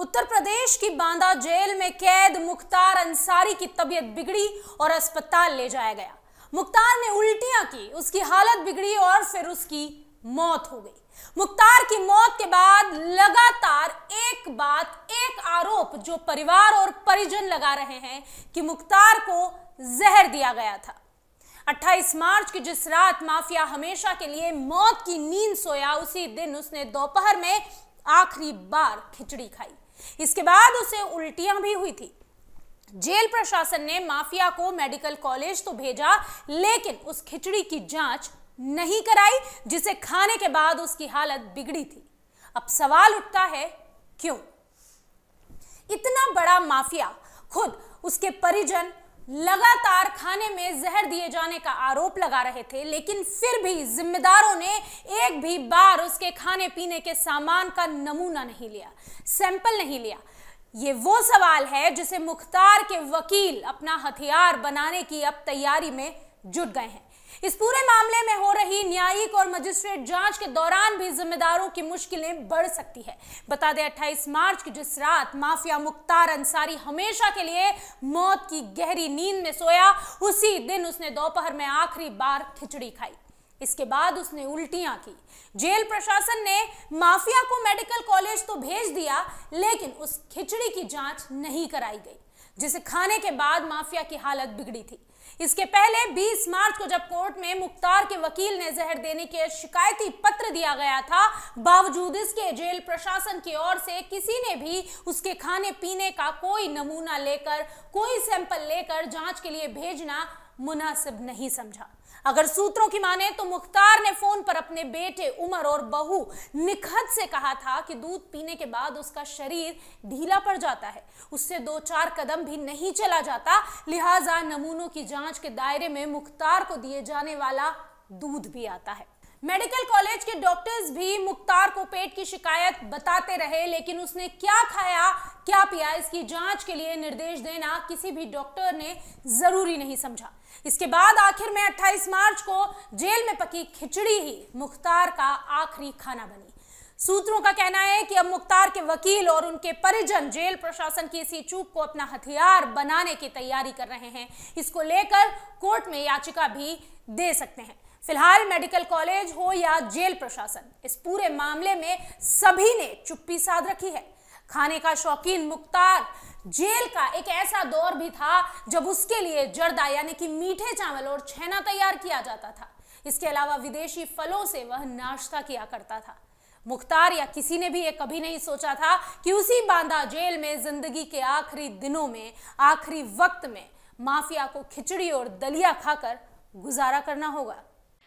उत्तर प्रदेश की बांदा जेल में कैद मुख्तार अंसारी की तबीयत बिगड़ी और अस्पताल ले जाया गया मुख्तार ने उल्टियां की उसकी हालत बिगड़ी और फिर उसकी मौत हो गई मुख्तार की मौत के बाद लगातार एक बात एक आरोप जो परिवार और परिजन लगा रहे हैं कि मुख्तार को जहर दिया गया था 28 मार्च की जिस रात माफिया हमेशा के लिए मौत की नींद सोया उसी दिन उसने दोपहर में आखिरी बार खिचड़ी खाई इसके बाद उसे उल्टियां भी हुई थी जेल प्रशासन ने माफिया को मेडिकल कॉलेज तो भेजा लेकिन उस खिचड़ी की जांच नहीं कराई जिसे खाने के बाद उसकी हालत बिगड़ी थी अब सवाल उठता है क्यों इतना बड़ा माफिया खुद उसके परिजन लगातार खाने में जहर दिए जाने का आरोप लगा रहे थे लेकिन फिर भी जिम्मेदारों ने एक भी बार उसके खाने पीने के सामान का नमूना नहीं लिया सैंपल नहीं लिया ये वो सवाल है जिसे मुख्तार के वकील अपना हथियार बनाने की अब तैयारी में जुट गए हैं इस पूरे मामले में हो रही न्यायिक और मजिस्ट्रेट जांच के दौरान भी जिम्मेदारों की मुश्किलें बढ़ सकती है बता दें अट्ठाईस मार्च की जिस रात माफिया मुख्तार अंसारी हमेशा के लिए मौत की गहरी नींद में सोया उसी दिन उसने दोपहर में आखिरी बार खिचड़ी खाई इसके बाद उसने उल्टियां की जेल प्रशासन ने माफिया को मेडिकल कॉलेज तो भेज दिया लेकिन उस खिचड़ी की जांच नहीं कराई गई जिसे खाने के बाद माफिया की हालत बिगड़ी थी इसके पहले 20 मार्च को जब कोर्ट में मुख्तार के वकील ने जहर देने के शिकायती पत्र दिया गया था बावजूद इसके जेल प्रशासन की ओर से किसी ने भी उसके खाने पीने का कोई नमूना लेकर कोई सैंपल लेकर जांच के लिए भेजना मुनासिब नहीं समझा अगर सूत्रों की माने तो मुख्तार ने फोन पर अपने बेटे उमर और बहू निखत से कहा था कि दूध पीने के बाद उसका शरीर ढीला पड़ जाता है उससे दो चार कदम भी नहीं चला जाता लिहाजा नमूनों की जांच के दायरे में मुख्तार को दिए जाने वाला दूध भी आता है मेडिकल कॉलेज के डॉक्टर्स भी मुख्तार को पेट की शिकायत बताते रहे लेकिन उसने क्या खाया क्या पिया इसकी जांच के लिए निर्देश देना किसी भी डॉक्टर ने जरूरी नहीं समझा इसके बाद आखिर में 28 मार्च को जेल में पकी खिचड़ी ही मुख्तार का आखिरी खाना बनी सूत्रों का कहना है कि अब मुख्तार के वकील और उनके परिजन जेल प्रशासन की इसी चूक को अपना हथियार बनाने की तैयारी कर रहे हैं इसको लेकर कोर्ट में याचिका भी दे सकते हैं फिलहाल मेडिकल कॉलेज हो या जेल प्रशासन इस पूरे मामले में सभी ने चुप्पी साध रखी है खाने का शौकीन मुख्तार जेल का एक ऐसा दौर भी था जब उसके लिए जर्दा यानी कि मीठे चावल और छेना तैयार किया जाता था इसके अलावा विदेशी फलों से वह नाश्ता किया करता था मुख्तार या किसी ने भी ये कभी नहीं सोचा था कि उसी बांदा जेल में जिंदगी के आखिरी दिनों में आखिरी वक्त में माफिया को खिचड़ी और दलिया खाकर गुजारा करना होगा